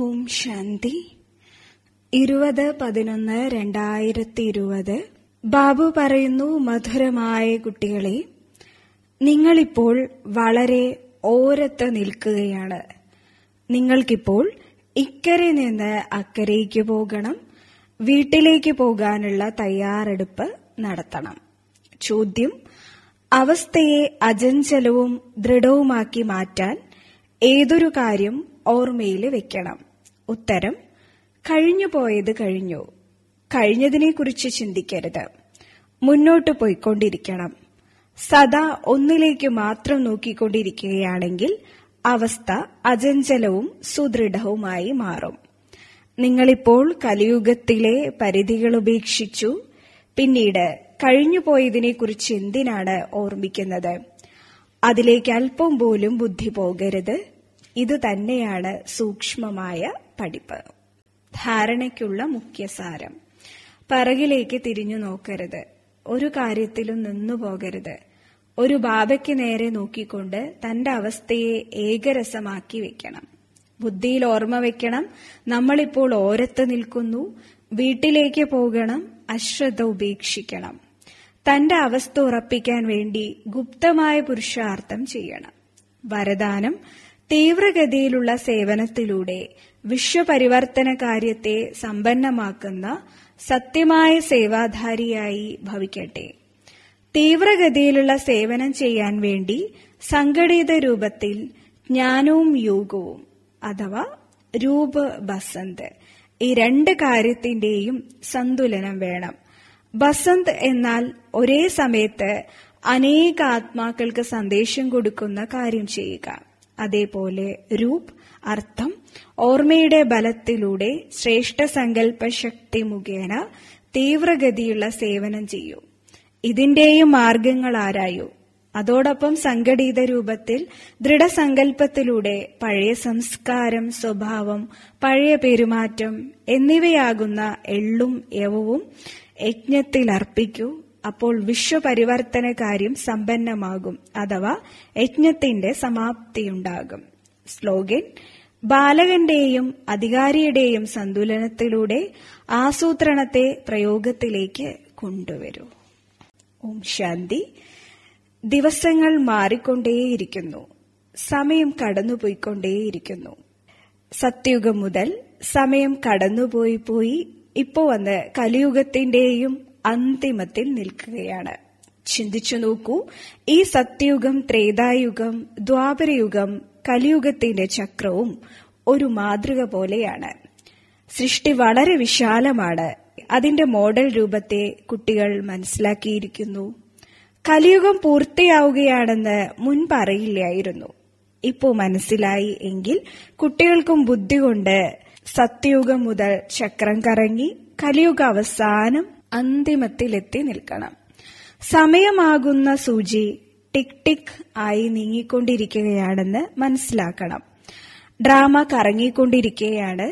ഓം ശാന്തി ഇരുപത് പതിനൊന്ന് രണ്ടായിരത്തി ഇരുപത് ബാബു പറയുന്നു മധുരമായ കുട്ടികളെ നിങ്ങളിപ്പോൾ വളരെ ഓരത്ത് നിൽക്കുകയാണ് നിങ്ങൾക്കിപ്പോൾ ഇക്കരെ നിന്ന് അക്കരയ്ക്ക് പോകണം വീട്ടിലേക്ക് പോകാനുള്ള തയ്യാറെടുപ്പ് നടത്തണം ചോദ്യം അവസ്ഥയെ അജഞ്ചലവും ദൃഢവുമാക്കി മാറ്റാൻ ഏതൊരു കാര്യം ഓർമ്മയിൽ വെക്കണം ഉത്തരം കഴിഞ്ഞുപോയത് കഴിഞ്ഞു കഴിഞ്ഞതിനെക്കുറിച്ച് ചിന്തിക്കരുത് മുന്നോട്ട് പോയിക്കൊണ്ടിരിക്കണം സദാ ഒന്നിലേക്ക് മാത്രം നോക്കിക്കൊണ്ടിരിക്കുകയാണെങ്കിൽ അവസ്ഥ അചഞ്ചലവും സുദൃഢവുമായി മാറും നിങ്ങളിപ്പോൾ കലിയുഗത്തിലെ പരിധികൾ ഉപേക്ഷിച്ചു പിന്നീട് കഴിഞ്ഞുപോയതിനെക്കുറിച്ച് എന്തിനാണ് ഓർമ്മിക്കുന്നത് അതിലേക്ക് അല്പം പോലും ബുദ്ധി പോകരുത് ഇത് തന്നെയാണ് സൂക്ഷ്മമായ പഠിപ്പ് ധാരണയ്ക്കുള്ള മുഖ്യസാരം പറകിലേക്ക് തിരിഞ്ഞു നോക്കരുത് ഒരു കാര്യത്തിലും നിന്നു പോകരുത് ഒരു ബാബയ്ക്ക് നേരെ നോക്കിക്കൊണ്ട് തന്റെ അവസ്ഥയെ ഏകരസമാക്കി വെക്കണം ബുദ്ധിയിൽ ഓർമ്മ വെക്കണം നമ്മളിപ്പോൾ ഓരത്ത് നിൽക്കുന്നു വീട്ടിലേക്ക് പോകണം അശ്രദ്ധ ഉപേക്ഷിക്കണം തന്റെ അവസ്ഥ ഉറപ്പിക്കാൻ വേണ്ടി ഗുപ്തമായ പുരുഷാർത്ഥം ചെയ്യണം വരദാനം തീവ്രഗതിയിലുള്ള സേവനത്തിലൂടെ വിശ്വപരിവർത്തന കാര്യത്തെ സമ്പന്നമാക്കുന്ന സത്യമായ സേവാധാരിയായി ഭവിക്കട്ടെ തീവ്രഗതിയിലുള്ള സേവനം ചെയ്യാൻ വേണ്ടി സംഘടിത രൂപത്തിൽ ജ്ഞാനവും യോഗവും അഥവാ രൂപ ബസന്ത് ഈ രണ്ട് കാര്യത്തിന്റെയും സന്തുലനം വേണം ബസന്ത് എന്നാൽ ഒരേ സമയത്ത് അനേക ആത്മാക്കൾക്ക് സന്ദേശം കൊടുക്കുന്ന കാര്യം ചെയ്യുക അതേപോലെ രൂപ് അർത്ഥം ഓർമ്മയുടെ ബലത്തിലൂടെ ശ്രേഷ്ഠ സങ്കല്പ ശക്തി മുഖേന തീവ്രഗതിയുള്ള സേവനം ചെയ്യൂ ഇതിന്റെയും മാർഗങ്ങൾ ആരായോ അതോടൊപ്പം സംഘടിത രൂപത്തിൽ ദൃഢസങ്കല്പത്തിലൂടെ പഴയ സംസ്കാരം സ്വഭാവം പഴയ പെരുമാറ്റം എന്നിവയാകുന്ന എള്ളും യവവും യജ്ഞത്തിൽ അർപ്പിക്കൂ അപ്പോൾ വിശ്വപരിവർത്തന കാര്യം സമ്പന്നമാകും അഥവാ യജ്ഞത്തിന്റെ സമാപ്തിയുണ്ടാകും സ്ലോഗൻ ബാലകന്റെയും അധികാരിയുടെയും സന്തുലനത്തിലൂടെ ആസൂത്രണത്തെ പ്രയോഗത്തിലേക്ക് കൊണ്ടുവരൂ ഓം ശാന്തി ദിവസങ്ങൾ മാറിക്കൊണ്ടേയിരിക്കുന്നു സമയം കടന്നുപോയിക്കൊണ്ടേയിരിക്കുന്നു സത്യുഗം മുതൽ സമയം കടന്നുപോയി പോയി ഇപ്പോ വന്ന് കലിയുഗത്തിന്റെയും അന്തിമത്തിൽ നിൽക്കുകയാണ് ചിന്തിച്ചു നോക്കൂ ഈ സത്യുഗം ത്രേതായുഗം ദ്വാപരയുഗം കലിയുഗത്തിന്റെ ചക്രവും ഒരു മാതൃക പോലെയാണ് സൃഷ്ടി വളരെ വിശാലമാണ് അതിന്റെ മോഡൽ രൂപത്തെ കുട്ടികൾ മനസ്സിലാക്കിയിരിക്കുന്നു കലിയുഗം പൂർത്തിയാവുകയാണെന്ന് മുൻപറിയില്ലായിരുന്നു ഇപ്പോ മനസ്സിലായി എങ്കിൽ കുട്ടികൾക്കും ബുദ്ധി കൊണ്ട് സത്യയുഗം മുതൽ ചക്രം കറങ്ങി കലിയുഗ അവസാനം അന്തിമത്തിലെത്തി നിൽക്കണം സമയമാകുന്ന സൂചി ടിക് ടിക് ആയി നീങ്ങിക്കൊണ്ടിരിക്കുകയാണെന്ന് മനസ്സിലാക്കണം ഡ്രാമ കറങ്ങിക്കൊണ്ടിരിക്കുകയാണ്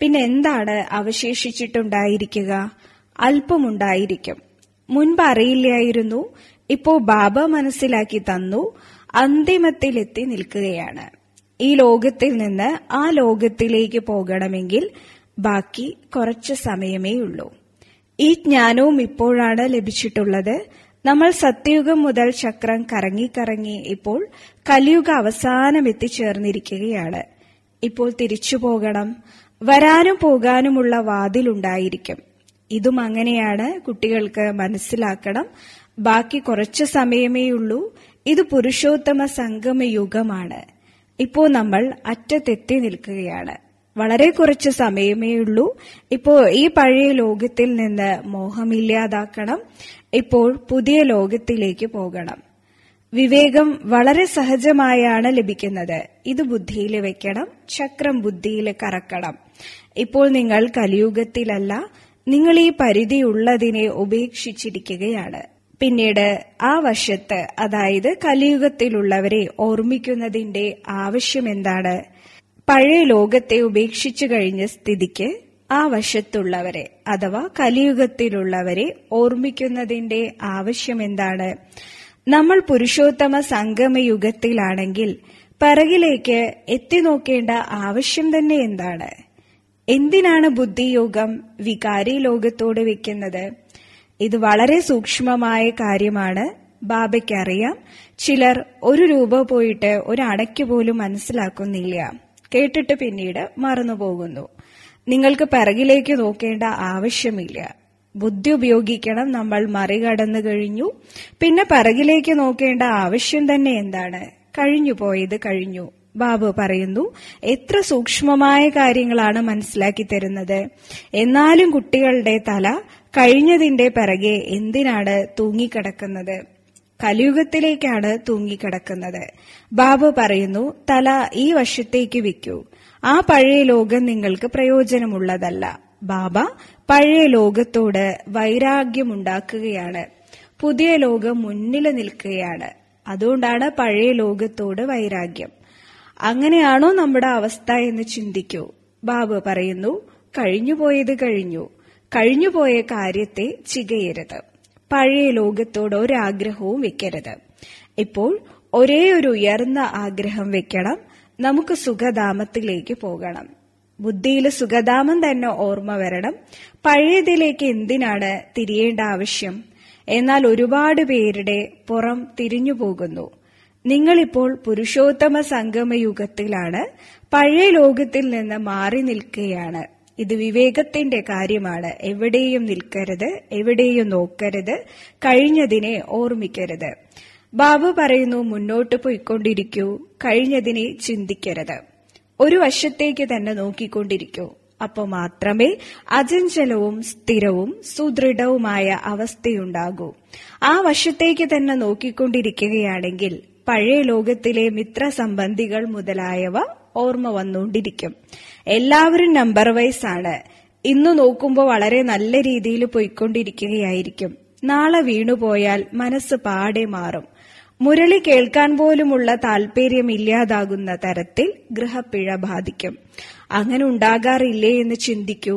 പിന്നെ എന്താണ് അവശേഷിച്ചിട്ടുണ്ടായിരിക്കുക അല്പമുണ്ടായിരിക്കും മുൻപ് അറിയില്ലായിരുന്നു ഇപ്പോ ബാബ മനസ്സിലാക്കി തന്നു അന്തിമത്തിലെത്തി നിൽക്കുകയാണ് ഈ ലോകത്തിൽ നിന്ന് ആ ലോകത്തിലേക്ക് പോകണമെങ്കിൽ ബാക്കി കുറച്ച് സമയമേ ഉള്ളൂ ഈ ജ്ഞാനവും ഇപ്പോഴാണ് ലഭിച്ചിട്ടുള്ളത് നമ്മൾ സത്യയുഗം മുതൽ ചക്രം കറങ്ങി കറങ്ങി ഇപ്പോൾ കലിയുഗ അവസാനം എത്തിച്ചേർന്നിരിക്കുകയാണ് ഇപ്പോൾ തിരിച്ചു പോകണം വരാനും പോകാനുമുള്ള വാതിലുണ്ടായിരിക്കും ഇതും അങ്ങനെയാണ് കുട്ടികൾക്ക് മനസ്സിലാക്കണം ബാക്കി കുറച്ച് സമയമേ ഉള്ളൂ ഇത് പുരുഷോത്തമ സംഗമ യുഗമാണ് ഇപ്പോൾ നമ്മൾ അറ്റത്തെത്തി നിൽക്കുകയാണ് വളരെ കുറച്ച് സമയമേ ഉള്ളൂ ഇപ്പോൾ ഈ പഴയ ലോകത്തിൽ നിന്ന് മോഹമില്ലാതാക്കണം ഇപ്പോൾ പുതിയ ലോകത്തിലേക്ക് പോകണം വിവേകം വളരെ സഹജമായാണ് ലഭിക്കുന്നത് ഇത് ബുദ്ധിയിൽ വെക്കണം ചക്രം ബുദ്ധിയിൽ കറക്കണം ഇപ്പോൾ നിങ്ങൾ കലിയുഗത്തിലല്ല നിങ്ങൾ ഈ പരിധി ഉള്ളതിനെ ഉപേക്ഷിച്ചിരിക്കുകയാണ് പിന്നീട് ആ വശത്ത് അതായത് കലിയുഗത്തിലുള്ളവരെ ഓർമ്മിക്കുന്നതിന്റെ ആവശ്യം എന്താണ് പഴയ ലോകത്തെ ഉപേക്ഷിച്ചു കഴിഞ്ഞ സ്ഥിതിക്ക് ആ വശത്തുള്ളവരെ അഥവാ കലിയുഗത്തിലുള്ളവരെ ഓർമ്മിക്കുന്നതിന്റെ ആവശ്യം എന്താണ് നമ്മൾ പുരുഷോത്തമ സംഗമ യുഗത്തിലാണെങ്കിൽ പിറകിലേക്ക് എത്തി നോക്കേണ്ട ആവശ്യം തന്നെ എന്താണ് എന്തിനാണ് ബുദ്ധിയോഗം വികാരി ലോകത്തോട് വെക്കുന്നത് ഇത് വളരെ സൂക്ഷ്മമായ കാര്യമാണ് ബാബയ്ക്കറിയാം ചിലർ ഒരു രൂപ പോയിട്ട് ഒരു അടയ്ക്ക് പോലും മനസ്സിലാക്കുന്നില്ല കേട്ടിട്ട് പിന്നീട് മറന്നുപോകുന്നു നിങ്ങൾക്ക് പിറകിലേക്ക് നോക്കേണ്ട ആവശ്യമില്ല ബുദ്ധി ഉപയോഗിക്കണം നമ്മൾ മറികടന്നു കഴിഞ്ഞു പിന്നെ പിറകിലേക്ക് നോക്കേണ്ട ആവശ്യം തന്നെ എന്താണ് കഴിഞ്ഞു പോയത് കഴിഞ്ഞു ബാബു പറയുന്നു എത്ര സൂക്ഷ്മമായ കാര്യങ്ങളാണ് മനസ്സിലാക്കി തരുന്നത് എന്നാലും കുട്ടികളുടെ തല കഴിഞ്ഞതിന്റെ പിറകെ എന്തിനാണ് തൂങ്ങിക്കിടക്കുന്നത് കലിയുഗത്തിലേക്കാണ് തൂങ്ങിക്കിടക്കുന്നത് ബാബു പറയുന്നു തല ഈ വശത്തേക്ക് വെക്കൂ ആ പഴയ ലോകം നിങ്ങൾക്ക് പ്രയോജനമുള്ളതല്ല ബാബ പഴയ ലോകത്തോട് വൈരാഗ്യമുണ്ടാക്കുകയാണ് പുതിയ ലോകം മുന്നിൽ നിൽക്കുകയാണ് അതുകൊണ്ടാണ് പഴയ ലോകത്തോട് വൈരാഗ്യം അങ്ങനെയാണോ നമ്മുടെ അവസ്ഥ എന്ന് ചിന്തിക്കൂ ബാബു പറയുന്നു കഴിഞ്ഞുപോയത് കഴിഞ്ഞു കഴിഞ്ഞുപോയ കാര്യത്തെ ചികയരുത് പഴയ ലോകത്തോട് ഒരാഗ്രഹവും വെക്കരുത് ഇപ്പോൾ ഒരേ ഒരു ഉയർന്ന ആഗ്രഹം വെക്കണം നമുക്ക് സുഖധാമത്തിലേക്ക് പോകണം ബുദ്ധിയിൽ സുഖധാമം തന്നെ ഓർമ്മ വരണം പഴയതിലേക്ക് എന്തിനാണ് തിരിയേണ്ട ആവശ്യം എന്നാൽ ഒരുപാട് പേരുടെ പുറം തിരിഞ്ഞു പോകുന്നു നിങ്ങളിപ്പോൾ പുരുഷോത്തമ സംഗമ യുഗത്തിലാണ് പഴയ ലോകത്തിൽ നിന്ന് മാറി നിൽക്കുകയാണ് ഇത് വിവേകത്തിന്റെ കാര്യമാണ് എവിടെയും നിൽക്കരുത് എവിടെയും നോക്കരുത് കഴിഞ്ഞതിനെ ഓർമ്മിക്കരുത് ബാബു പറയുന്നു മുന്നോട്ട് പോയിക്കൊണ്ടിരിക്കൂ കഴിഞ്ഞതിനെ ചിന്തിക്കരുത് ഒരു വശത്തേക്ക് തന്നെ നോക്കിക്കൊണ്ടിരിക്കൂ അപ്പോൾ മാത്രമേ അചഞ്ചലവും സ്ഥിരവും സുദൃഢവുമായ അവസ്ഥയുണ്ടാകൂ ആ വശത്തേക്ക് തന്നെ നോക്കിക്കൊണ്ടിരിക്കുകയാണെങ്കിൽ പഴയ ലോകത്തിലെ മിത്രസംബന്ധികൾ മുതലായവ ഓർമ്മ വന്നുകൊണ്ടിരിക്കും എല്ലാവരും നമ്പർ വൈസ് ആണ് ഇന്ന് നോക്കുമ്പോൾ വളരെ നല്ല രീതിയിൽ പോയിക്കൊണ്ടിരിക്കുകയായിരിക്കും നാളെ വീണുപോയാൽ മനസ്സ് പാടെ മാറും മുരളി കേൾക്കാൻ പോലുമുള്ള താല്പര്യം ഇല്ലാതാകുന്ന തരത്തിൽ ഗൃഹപ്പിഴ ബാധിക്കും അങ്ങനെ ഉണ്ടാകാറില്ലേ എന്ന് ചിന്തിക്കൂ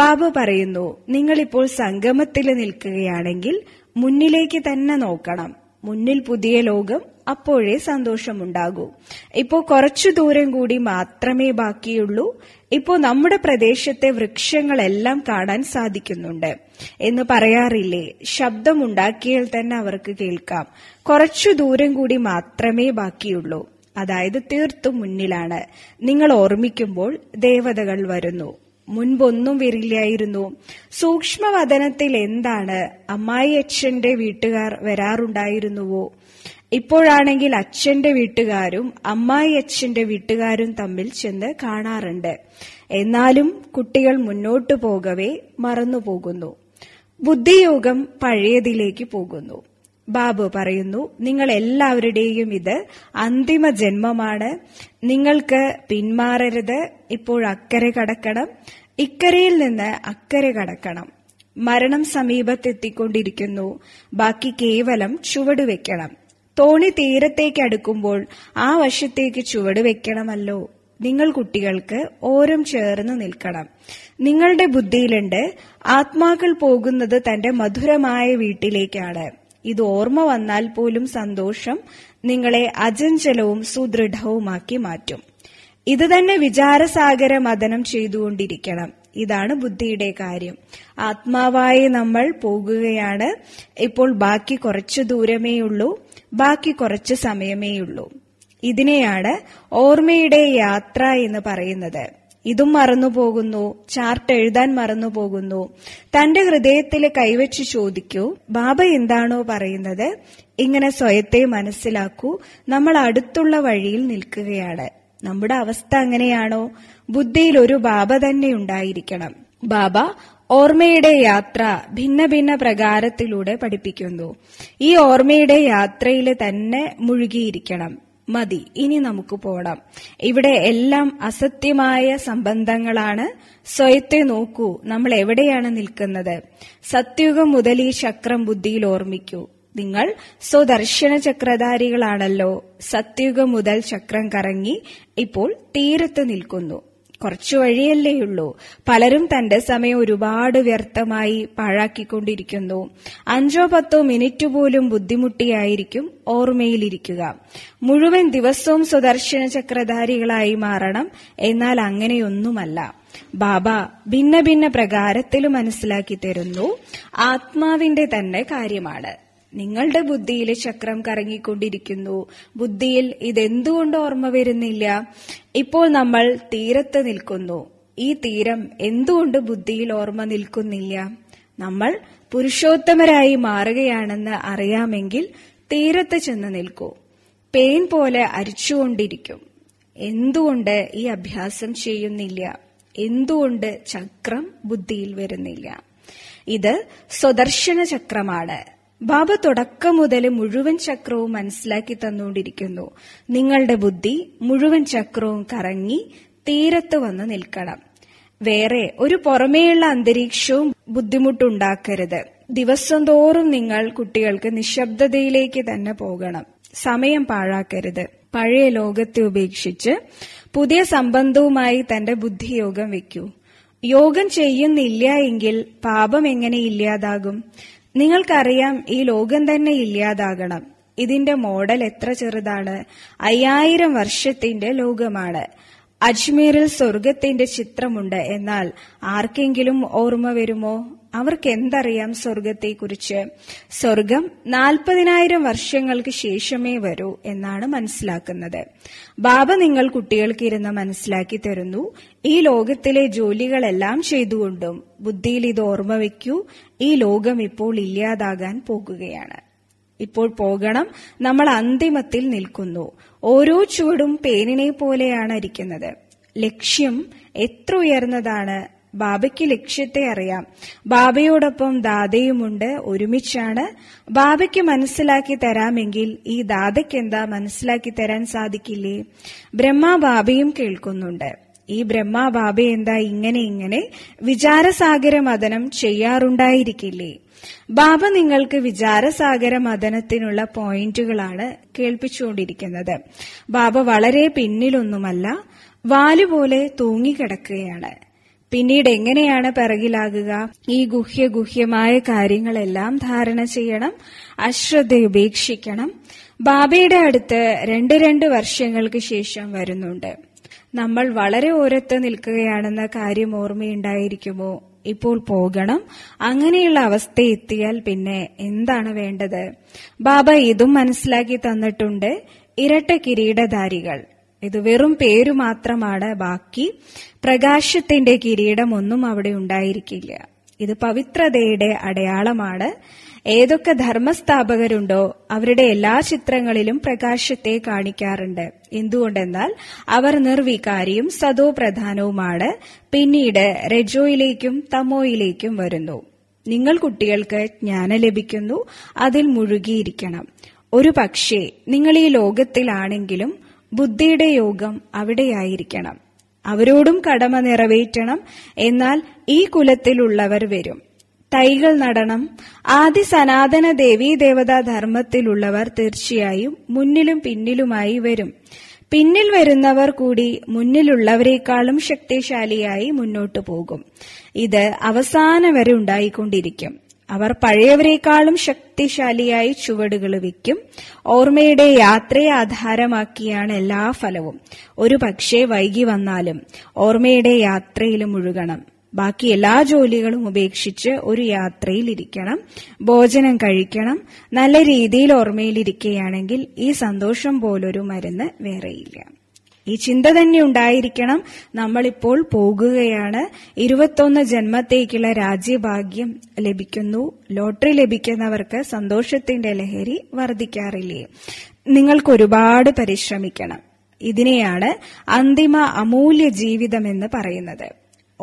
ബാബ പറയുന്നു നിങ്ങളിപ്പോൾ സംഗമത്തിൽ നിൽക്കുകയാണെങ്കിൽ മുന്നിലേക്ക് തന്നെ നോക്കണം മുന്നിൽ പുതിയ ലോകം അപ്പോഴേ സന്തോഷമുണ്ടാകൂ ഇപ്പോ കുറച്ചു ദൂരം കൂടി മാത്രമേ ബാക്കിയുള്ളൂ ഇപ്പോ നമ്മുടെ പ്രദേശത്തെ വൃക്ഷങ്ങളെല്ലാം കാണാൻ സാധിക്കുന്നുണ്ട് എന്ന് പറയാറില്ലേ ശബ്ദമുണ്ടാക്കിയാൽ തന്നെ അവർക്ക് കേൾക്കാം കുറച്ചു ദൂരം കൂടി മാത്രമേ ബാക്കിയുള്ളൂ അതായത് തീർത്തും മുന്നിലാണ് നിങ്ങൾ ഓർമ്മിക്കുമ്പോൾ ദേവതകൾ വരുന്നു മുൻപൊന്നും വരില്ലായിരുന്നു സൂക്ഷ്മവദനത്തിൽ എന്താണ് അമ്മായി അച്ഛന്റെ വീട്ടുകാർ വരാറുണ്ടായിരുന്നുവോ ഇപ്പോഴാണെങ്കിൽ അച്ഛന്റെ വീട്ടുകാരും അമ്മായി അച്ഛന്റെ വീട്ടുകാരും തമ്മിൽ ചെന്ന് കാണാറുണ്ട് എന്നാലും കുട്ടികൾ മുന്നോട്ടു പോകവേ മറന്നുപോകുന്നു ബുദ്ധിയോഗം പഴയതിലേക്ക് പോകുന്നു ബാബു പറയുന്നു നിങ്ങൾ എല്ലാവരുടെയും ഇത് അന്തിമ ജന്മമാണ് നിങ്ങൾക്ക് പിന്മാറരുത് ഇപ്പോൾ അക്കരെ കടക്കണം ഇക്കരയിൽ നിന്ന് അക്കരെ കടക്കണം മരണം സമീപത്തെത്തിക്കൊണ്ടിരിക്കുന്നു ബാക്കി കേവലം ചുവടുവെക്കണം തോണി തീരത്തേക്ക് അടുക്കുമ്പോൾ ആ വശത്തേക്ക് ചുവട് വെക്കണമല്ലോ നിങ്ങൾ കുട്ടികൾക്ക് ഓരം ചേർന്ന് നിൽക്കണം നിങ്ങളുടെ ബുദ്ധിയിലുണ്ട് ആത്മാക്കൾ പോകുന്നത് തന്റെ മധുരമായ വീട്ടിലേക്കാണ് ഇത് ഓർമ്മ വന്നാൽ പോലും സന്തോഷം നിങ്ങളെ അജഞ്ചലവും സുദൃഢവുമാക്കി മാറ്റും ഇത് തന്നെ വിചാരസാഗര മതനം ചെയ്തുകൊണ്ടിരിക്കണം ഇതാണ് ബുദ്ധിയുടെ കാര്യം ആത്മാവായി നമ്മൾ പോകുകയാണ് ഇപ്പോൾ ബാക്കി കുറച്ചു ദൂരമേയുള്ളൂ ബാക്കി കുറച്ച് സമയമേയുള്ളൂ ഇതിനെയാണ് ഓർമ്മയുടെ യാത്ര എന്ന് പറയുന്നത് ഇതും മറന്നുപോകുന്നു ചാർട്ട് എഴുതാൻ മറന്നുപോകുന്നു തന്റെ ഹൃദയത്തിൽ കൈവച്ച് ചോദിക്കൂ ബാബ എന്താണോ പറയുന്നത് ഇങ്ങനെ സ്വയത്തെ മനസ്സിലാക്കൂ നമ്മൾ അടുത്തുള്ള വഴിയിൽ നിൽക്കുകയാണ് നമ്മുടെ അവസ്ഥ അങ്ങനെയാണോ ബുദ്ധിയിൽ ഒരു ബാബ തന്നെ ഉണ്ടായിരിക്കണം ബാബ ഓർമ്മയുടെ യാത്ര ഭിന്ന ഭിന്ന പ്രകാരത്തിലൂടെ പഠിപ്പിക്കുന്നു ഈ ഓർമ്മയുടെ യാത്രയിൽ തന്നെ മുഴുകിയിരിക്കണം മതി ഇനി നമുക്ക് പോണം ഇവിടെ എല്ലാം അസത്യമായ സംബന്ധങ്ങളാണ് സ്വയത്തെ നോക്കൂ നമ്മൾ എവിടെയാണ് നിൽക്കുന്നത് സത്യുഗം മുതൽ ഈ ചക്രം ബുദ്ധിയിൽ ഓർമ്മിക്കൂ നിങ്ങൾ സ്വദർശന ചക്രധാരികളാണല്ലോ സത്യുഗം മുതൽ ചക്രം കറങ്ങി ഇപ്പോൾ തീരത്ത് നിൽക്കുന്നു കുറച്ചു ഉള്ളൂ പലരും തന്റെ സമയം ഒരുപാട് വ്യർത്ഥമായി പാഴാക്കിക്കൊണ്ടിരിക്കുന്നു അഞ്ചോ പത്തോ മിനിറ്റ് പോലും ബുദ്ധിമുട്ടിയായിരിക്കും ഓർമ്മയിലിരിക്കുക മുഴുവൻ ദിവസവും സുദർശന ചക്രധാരികളായി മാറണം എന്നാൽ അങ്ങനെയൊന്നുമല്ല ബാബ ഭിന്ന ഭിന്ന പ്രകാരത്തിൽ മനസ്സിലാക്കി തരുന്നു ആത്മാവിന്റെ തന്നെ കാര്യമാണ് നിങ്ങളുടെ ബുദ്ധിയിൽ ചക്രം കറങ്ങിക്കൊണ്ടിരിക്കുന്നു ബുദ്ധിയിൽ ഇതെന്തുകൊണ്ട് ഓർമ്മ വരുന്നില്ല ഇപ്പോൾ നമ്മൾ തീരത്ത് നിൽക്കുന്നു ഈ തീരം എന്തുകൊണ്ട് ബുദ്ധിയിൽ ഓർമ്മ നിൽക്കുന്നില്ല നമ്മൾ പുരുഷോത്തമരായി മാറുകയാണെന്ന് അറിയാമെങ്കിൽ തീരത്ത് ചെന്ന് നിൽക്കൂ പെയിൻ പോലെ അരിച്ചുകൊണ്ടിരിക്കും എന്തുകൊണ്ട് ഈ അഭ്യാസം ചെയ്യുന്നില്ല എന്തുകൊണ്ട് ചക്രം ബുദ്ധിയിൽ വരുന്നില്ല ഇത് സ്വദർശന ചക്രമാണ് ബാബ തുടക്കം മുതൽ മുഴുവൻ ചക്രവും മനസ്സിലാക്കി തന്നുകൊണ്ടിരിക്കുന്നു നിങ്ങളുടെ ബുദ്ധി മുഴുവൻ ചക്രവും കറങ്ങി തീരത്ത് വന്ന് നിൽക്കണം വേറെ ഒരു പുറമേയുള്ള അന്തരീക്ഷവും ബുദ്ധിമുട്ടുണ്ടാക്കരുത് ദിവസം തോറും നിങ്ങൾ കുട്ടികൾക്ക് നിശബ്ദതയിലേക്ക് തന്നെ പോകണം സമയം പാഴാക്കരുത് പഴയ ലോകത്തെ ഉപേക്ഷിച്ച് പുതിയ സംബന്ധവുമായി തന്റെ ബുദ്ധിയോഗം വെക്കൂ യോഗം ചെയ്യുന്നില്ല എങ്കിൽ പാപം എങ്ങനെ ഇല്ലാതാകും നിങ്ങൾക്കറിയാം ഈ ലോകം തന്നെ ഇല്ലാതാകണം ഇതിന്റെ മോഡൽ എത്ര ചെറുതാണ് അയ്യായിരം വർഷത്തിന്റെ ലോകമാണ് അജ്മീറിൽ സ്വർഗത്തിന്റെ ചിത്രമുണ്ട് എന്നാൽ ആർക്കെങ്കിലും ഓർമ്മ വരുമോ അവർക്ക് എന്തറിയാം സ്വർഗത്തെക്കുറിച്ച് സ്വർഗം നാൽപ്പതിനായിരം വർഷങ്ങൾക്ക് ശേഷമേ വരൂ എന്നാണ് മനസ്സിലാക്കുന്നത് ബാബ നിങ്ങൾ കുട്ടികൾക്ക് ഇരുന്ന് മനസ്സിലാക്കി തരുന്നു ഈ ലോകത്തിലെ ജോലികളെല്ലാം ചെയ്തുകൊണ്ടും ബുദ്ധിയിൽ ഇത് ഓർമ്മ വയ്ക്കൂ ഈ ലോകം ഇപ്പോൾ ഇല്ലാതാകാൻ പോകുകയാണ് ഇപ്പോൾ പോകണം നമ്മൾ അന്തിമത്തിൽ നിൽക്കുന്നു ഓരോ ചുവടും പേനിനെ പോലെയാണ് ഇരിക്കുന്നത് ലക്ഷ്യം എത്ര ഉയർന്നതാണ് ബാബയ്ക്ക് ലക്ഷ്യത്തെ അറിയാം ബാബയോടൊപ്പം ദാദയുമുണ്ട് ഒരുമിച്ചാണ് ബാബയ്ക്ക് മനസ്സിലാക്കി തരാമെങ്കിൽ ഈ ദാദയ്ക്ക് എന്താ മനസ്സിലാക്കി തരാൻ സാധിക്കില്ലേ ബ്രഹ്മ ബാബയും കേൾക്കുന്നുണ്ട് ഈ ബ്രഹ്മ ബാബ എന്താ ഇങ്ങനെ ഇങ്ങനെ വിചാരസാഗര മദനം ചെയ്യാറുണ്ടായിരിക്കില്ലേ ബാബ നിങ്ങൾക്ക് വിചാരസാഗര മദനത്തിനുള്ള പോയിന്റുകളാണ് കേൾപ്പിച്ചുകൊണ്ടിരിക്കുന്നത് ബാബ വളരെ പിന്നിലൊന്നുമല്ല വാലുപോലെ തൂങ്ങിക്കിടക്കുകയാണ് പിന്നീട് എങ്ങനെയാണ് പിറകിലാകുക ഈ ഗുഹ്യ ഗുഹ്യമായ കാര്യങ്ങളെല്ലാം ധാരണ ചെയ്യണം അശ്രദ്ധ ഉപേക്ഷിക്കണം ബാബയുടെ അടുത്ത് രണ്ട് രണ്ട് വർഷങ്ങൾക്ക് ശേഷം വരുന്നുണ്ട് നമ്മൾ വളരെ ഓരത്ത് നിൽക്കുകയാണെന്ന കാര്യം ഓർമ്മയുണ്ടായിരിക്കുമോ ഇപ്പോൾ പോകണം അങ്ങനെയുള്ള അവസ്ഥ എത്തിയാൽ പിന്നെ എന്താണ് വേണ്ടത് ബാബ ഇതും മനസ്സിലാക്കി തന്നിട്ടുണ്ട് ഇരട്ട കിരീടധാരികൾ ഇത് വെറും പേരു മാത്രമാണ് ബാക്കി പ്രകാശത്തിന്റെ കിരീടം ഒന്നും അവിടെ ഉണ്ടായിരിക്കില്ല ഇത് പവിത്രതയുടെ അടയാളമാണ് ഏതൊക്കെ ധർമ്മസ്ഥാപകരുണ്ടോ അവരുടെ എല്ലാ ചിത്രങ്ങളിലും പ്രകാശത്തെ കാണിക്കാറുണ്ട് എന്തുകൊണ്ടെന്നാൽ അവർ നിർവികാരിയും സതോ പ്രധാനവുമാണ് പിന്നീട് രജോയിലേക്കും തമോയിലേക്കും വരുന്നു നിങ്ങൾ കുട്ടികൾക്ക് ജ്ഞാനം ലഭിക്കുന്നു അതിൽ മുഴുകിയിരിക്കണം ഒരു പക്ഷേ നിങ്ങൾ ഈ ലോകത്തിലാണെങ്കിലും ബുദ്ധിയുടെ യോഗം അവിടെയായിരിക്കണം അവരോടും കടമ നിറവേറ്റണം എന്നാൽ ഈ കുലത്തിലുള്ളവർ വരും തൈകൾ നടണം ആദി സനാതന ദേവതാ ധർമ്മത്തിലുള്ളവർ തീർച്ചയായും മുന്നിലും പിന്നിലുമായി വരും പിന്നിൽ വരുന്നവർ കൂടി മുന്നിലുള്ളവരെക്കാളും ശക്തിശാലിയായി മുന്നോട്ടു പോകും ഇത് അവസാനം വരെ ഉണ്ടായിക്കൊണ്ടിരിക്കും അവർ പഴയവരെക്കാളും ശക്തിശാലിയായി ചുവടുകൾ വയ്ക്കും ഓർമ്മയുടെ യാത്രയെ ആധാരമാക്കിയാണ് എല്ലാ ഫലവും ഒരു പക്ഷേ വൈകി വന്നാലും ഓർമ്മയുടെ യാത്രയിൽ മുഴുകണം ബാക്കി എല്ലാ ജോലികളും ഉപേക്ഷിച്ച് ഒരു യാത്രയിൽ ഇരിക്കണം ഭോജനം കഴിക്കണം നല്ല രീതിയിൽ ഓർമ്മയിലിരിക്കുകയാണെങ്കിൽ ഈ സന്തോഷം പോലൊരു മരുന്ന് വേറെയില്ല ഈ ചിന്ത തന്നെ ഉണ്ടായിരിക്കണം നമ്മളിപ്പോൾ പോകുകയാണ് ഇരുപത്തൊന്ന് ജന്മത്തേക്കുള്ള രാജ്യഭാഗ്യം ലഭിക്കുന്നു ലോട്ടറി ലഭിക്കുന്നവർക്ക് സന്തോഷത്തിന്റെ ലഹരി വർദ്ധിക്കാറില്ലേ നിങ്ങൾക്ക് ഒരുപാട് പരിശ്രമിക്കണം ഇതിനെയാണ് അന്തിമ അമൂല്യ ജീവിതം എന്ന് പറയുന്നത്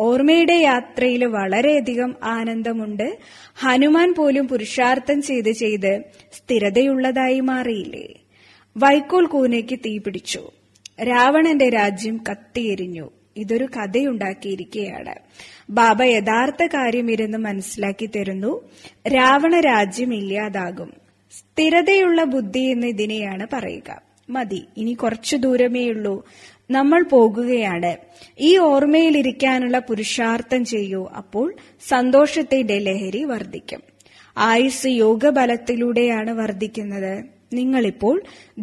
ഓർമ്മയുടെ യാത്രയിൽ വളരെയധികം ആനന്ദമുണ്ട് ഹനുമാൻ പോലും പുരുഷാർത്ഥം ചെയ്ത് ചെയ്ത് സ്ഥിരതയുള്ളതായി മാറിയില്ലേ വൈക്കോൽ കൂനയ്ക്ക് തീപിടിച്ചു രാവണന്റെ രാജ്യം കത്തിയെരിഞ്ഞു ഇതൊരു കഥയുണ്ടാക്കിയിരിക്കുകയാണ് ബാബ യഥാർത്ഥ കാര്യം ഇരുന്ന് മനസ്സിലാക്കി തരുന്നു രാവണ രാജ്യം ഇല്ലാതാകും സ്ഥിരതയുള്ള ബുദ്ധി എന്ന് ഇതിനെയാണ് പറയുക മതി ഇനി കുറച്ചു ദൂരമേ ഉള്ളൂ നമ്മൾ പോകുകയാണ് ഈ ഓർമ്മയിലിരിക്കാനുള്ള പുരുഷാർത്ഥം ചെയ്യൂ അപ്പോൾ സന്തോഷത്തിന്റെ ലഹരി വർദ്ധിക്കും ആയുസ് യോഗബലത്തിലൂടെയാണ് വർദ്ധിക്കുന്നത് നിങ്ങളിപ്പോൾ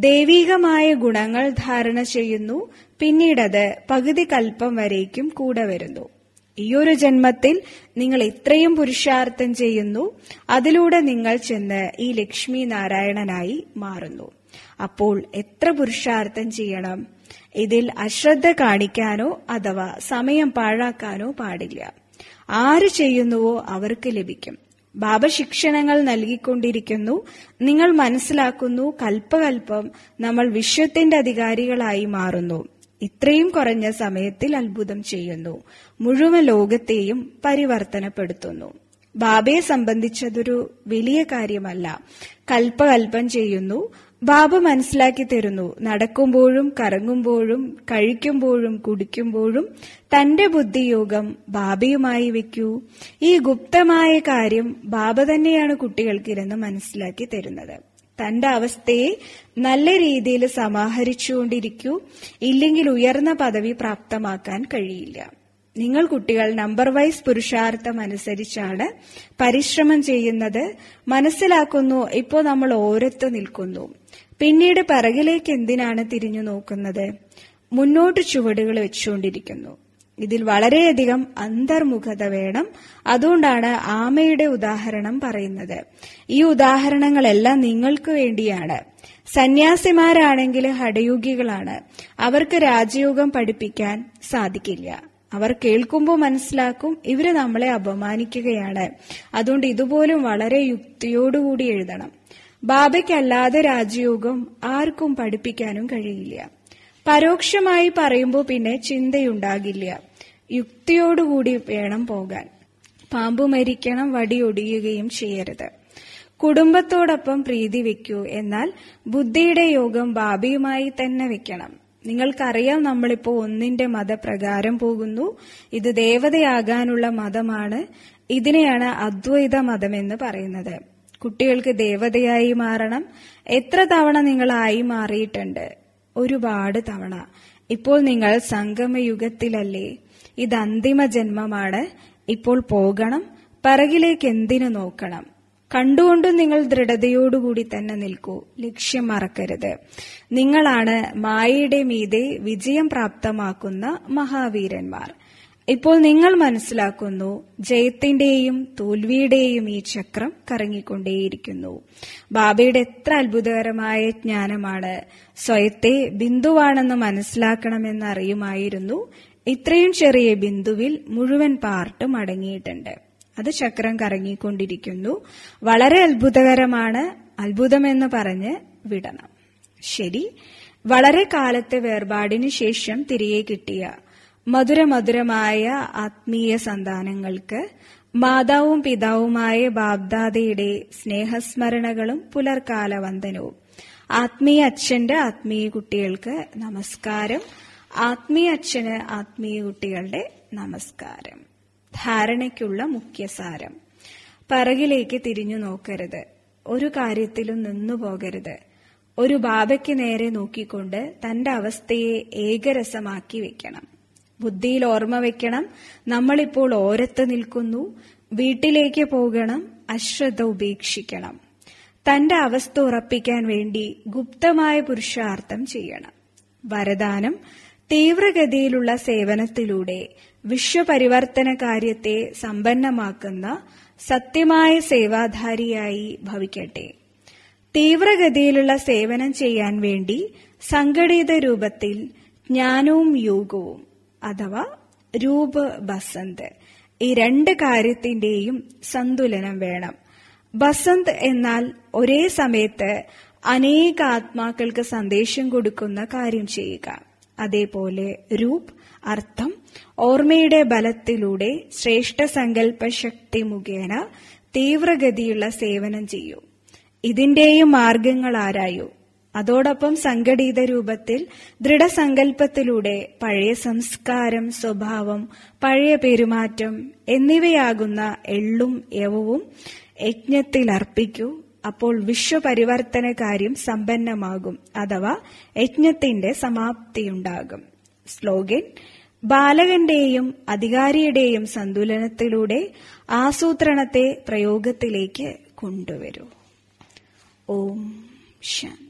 ദൈവീകമായ ഗുണങ്ങൾ ധാരണ ചെയ്യുന്നു പിന്നീടത് പകുതി കൽപ്പം വരേക്കും കൂടെ വരുന്നു ഈയൊരു ജന്മത്തിൽ നിങ്ങൾ ഇത്രയും പുരുഷാർത്ഥം ചെയ്യുന്നു അതിലൂടെ നിങ്ങൾ ചെന്ന് ഈ ലക്ഷ്മി നാരായണനായി മാറുന്നു അപ്പോൾ എത്ര പുരുഷാർത്ഥം ചെയ്യണം ഇതിൽ അശ്രദ്ധ കാണിക്കാനോ അഥവാ സമയം പാഴാക്കാനോ പാടില്ല ആര് ചെയ്യുന്നുവോ അവർക്ക് ലഭിക്കും ബാബ ശിക്ഷണങ്ങൾ നൽകിക്കൊണ്ടിരിക്കുന്നു നിങ്ങൾ മനസ്സിലാക്കുന്നു കൽപ്പകൽപ്പം നമ്മൾ വിശ്വത്തിന്റെ അധികാരികളായി മാറുന്നു ഇത്രയും കുറഞ്ഞ സമയത്തിൽ അത്ഭുതം ചെയ്യുന്നു മുഴുവൻ ലോകത്തെയും പരിവർത്തനപ്പെടുത്തുന്നു ബാബയെ സംബന്ധിച്ചതൊരു വലിയ കാര്യമല്ല കൽപ്പകൽപ്പം ചെയ്യുന്നു ബാബ മനസ്സിലാക്കി തരുന്നു നടക്കുമ്പോഴും കറങ്ങുമ്പോഴും കഴിക്കുമ്പോഴും കുടിക്കുമ്പോഴും തന്റെ ബുദ്ധിയോഗം ബാബയുമായി വെക്കൂ ഈ ഗുപ്തമായ കാര്യം ബാബ തന്നെയാണ് കുട്ടികൾക്ക് ഇരുന്ന് മനസ്സിലാക്കി തരുന്നത് തന്റെ അവസ്ഥയെ നല്ല രീതിയിൽ സമാഹരിച്ചുകൊണ്ടിരിക്കൂ ഇല്ലെങ്കിൽ ഉയർന്ന പദവി പ്രാപ്തമാക്കാൻ കഴിയില്ല നിങ്ങൾ കുട്ടികൾ നമ്പർ വൈസ് പുരുഷാർത്ഥം അനുസരിച്ചാണ് പരിശ്രമം ചെയ്യുന്നത് മനസ്സിലാക്കുന്നു ഇപ്പോൾ നമ്മൾ ഓരത്ത് നിൽക്കുന്നു പിന്നീട് പിറകിലേക്ക് എന്തിനാണ് തിരിഞ്ഞു നോക്കുന്നത് മുന്നോട്ട് ചുവടുകൾ വെച്ചുകൊണ്ടിരിക്കുന്നു ഇതിൽ വളരെയധികം അന്തർമുഖത വേണം അതുകൊണ്ടാണ് ആമയുടെ ഉദാഹരണം പറയുന്നത് ഈ ഉദാഹരണങ്ങളെല്ലാം നിങ്ങൾക്ക് വേണ്ടിയാണ് സന്യാസിമാരാണെങ്കിൽ ഹടയുഗികളാണ് അവർക്ക് രാജയോഗം പഠിപ്പിക്കാൻ സാധിക്കില്ല അവർ കേൾക്കുമ്പോൾ മനസ്സിലാക്കും ഇവര് നമ്മളെ അപമാനിക്കുകയാണ് അതുകൊണ്ട് ഇതുപോലും വളരെ യുക്തിയോടുകൂടി എഴുതണം ബാബയ്ക്കല്ലാതെ രാജയോഗം ആർക്കും പഠിപ്പിക്കാനും കഴിയില്ല പരോക്ഷമായി പറയുമ്പോൾ പിന്നെ ചിന്തയുണ്ടാകില്ല യുക്തിയോടുകൂടി വേണം പോകാൻ പാമ്പ് മരിക്കണം വടിയൊടിയുകയും ചെയ്യരുത് കുടുംബത്തോടൊപ്പം പ്രീതി വെക്കൂ എന്നാൽ ബുദ്ധിയുടെ യോഗം ബാബിയുമായി തന്നെ വെക്കണം നിങ്ങൾക്കറിയാം നമ്മളിപ്പോ ഒന്നിന്റെ മതപ്രകാരം പോകുന്നു ഇത് ദേവതയാകാനുള്ള മതമാണ് ഇതിനെയാണ് അദ്വൈത മതമെന്ന് പറയുന്നത് കുട്ടികൾക്ക് ദേവതയായി മാറണം എത്ര തവണ നിങ്ങളായി മാറിയിട്ടുണ്ട് ഒരുപാട് തവണ ഇപ്പോൾ നിങ്ങൾ സംഗമയുഗത്തിലല്ലേ ഇത് അന്തിമ ജന്മമാണ് ഇപ്പോൾ പോകണം പറകിലേക്ക് എന്തിനു നോക്കണം കണ്ടുകൊണ്ടും നിങ്ങൾ ദൃഢതയോടുകൂടി തന്നെ നിൽക്കൂ ലക്ഷ്യം മറക്കരുത് നിങ്ങളാണ് മായയുടെ മീതെ വിജയം പ്രാപ്തമാക്കുന്ന മഹാവീരന്മാർ ഇപ്പോൾ നിങ്ങൾ മനസ്സിലാക്കുന്നു ജയത്തിന്റെയും തോൽവിയുടെയും ഈ ചക്രം കറങ്ങിക്കൊണ്ടേയിരിക്കുന്നു ബാബയുടെ എത്ര അത്ഭുതകരമായ ജ്ഞാനമാണ് സ്വയത്തെ ബിന്ദുവാണെന്ന് മനസ്സിലാക്കണമെന്ന് അറിയുമായിരുന്നു ഇത്രയും ചെറിയ ബിന്ദുവിൽ മുഴുവൻ പാർട്ടും അടങ്ങിയിട്ടുണ്ട് അത് ചക്രം കറങ്ങിക്കൊണ്ടിരിക്കുന്നു വളരെ അത്ഭുതകരമാണ് അത്ഭുതമെന്ന് പറഞ്ഞ് വിടണം ശരി വളരെ കാലത്തെ വേർപാടിനു ശേഷം തിരികെ കിട്ടിയ മധുരമധുരമായ ആത്മീയ സന്താനങ്ങൾക്ക് മാതാവും പിതാവുമായ ബാബ്ദാദയുടെ സ്നേഹസ്മരണകളും പുലർക്കാല വന്ദനവും ആത്മീയ അച്ഛന്റെ ആത്മീയ കുട്ടികൾക്ക് നമസ്കാരം ആത്മീയ അച്ഛന് ആത്മീയ കുട്ടികളുടെ നമസ്കാരം ധാരണയ്ക്കുള്ള മുഖ്യസാരം പറകിലേക്ക് തിരിഞ്ഞു നോക്കരുത് ഒരു കാര്യത്തിലും നിന്നു പോകരുത് ഒരു ബാബയ്ക്ക് നേരെ നോക്കിക്കൊണ്ട് തന്റെ അവസ്ഥയെ ഏകരസമാക്കി വെക്കണം ബുദ്ധിയിൽ ഓർമ്മ വെക്കണം നമ്മളിപ്പോൾ ഓരത്ത് നിൽക്കുന്നു വീട്ടിലേക്ക് പോകണം അശ്രദ്ധ ഉപേക്ഷിക്കണം തന്റെ അവസ്ഥ ഉറപ്പിക്കാൻ വേണ്ടി ഗുപ്തമായ പുരുഷാർത്ഥം ചെയ്യണം വരദാനം തീവ്രഗതിയിലുള്ള സേവനത്തിലൂടെ വിശ്വപരിവർത്തന കാര്യത്തെ സമ്പന്നമാക്കുന്ന സത്യമായ സേവാധാരിയായി ഭവിക്കട്ടെ തീവ്രഗതിയിലുള്ള സേവനം ചെയ്യാൻ വേണ്ടി സംഘടിത രൂപത്തിൽ ജ്ഞാനവും യോഗവും അഥവാ ബസന്ത് ഈ രണ്ട് കാര്യത്തിന്റെയും സന്തുലനം വേണം ബസന്ത് എന്നാൽ ഒരേ സമയത്ത് അനേക ആത്മാക്കൾക്ക് സന്ദേശം കൊടുക്കുന്ന കാര്യം ചെയ്യുക അതേപോലെ രൂപ് അർത്ഥം ഓർമ്മയുടെ ബലത്തിലൂടെ ശ്രേഷ്ഠ സങ്കല്പ ശക്തി മുഖേന തീവ്രഗതിയുള്ള സേവനം ചെയ്യൂ ഇതിന്റെയും മാർഗങ്ങൾ ആരായോ അതോടൊപ്പം സംഘടിത രൂപത്തിൽ ദൃഢസങ്കല്പത്തിലൂടെ പഴയ സംസ്കാരം സ്വഭാവം പഴയ പെരുമാറ്റം എന്നിവയാകുന്ന എള്ളും യവവും യജ്ഞത്തിൽ അർപ്പിക്കൂ അപ്പോൾ വിശ്വപരിവർത്തന കാര്യം സമ്പന്നമാകും അഥവാ യജ്ഞത്തിന്റെ സമാപ്തിയുണ്ടാകും സ്ലോഗൻ ബാലകന്റെയും അധികാരിയുടെയും സന്തുലനത്തിലൂടെ ആസൂത്രണത്തെ പ്രയോഗത്തിലേക്ക് കൊണ്ടുവരൂ ഓം ശാന്തി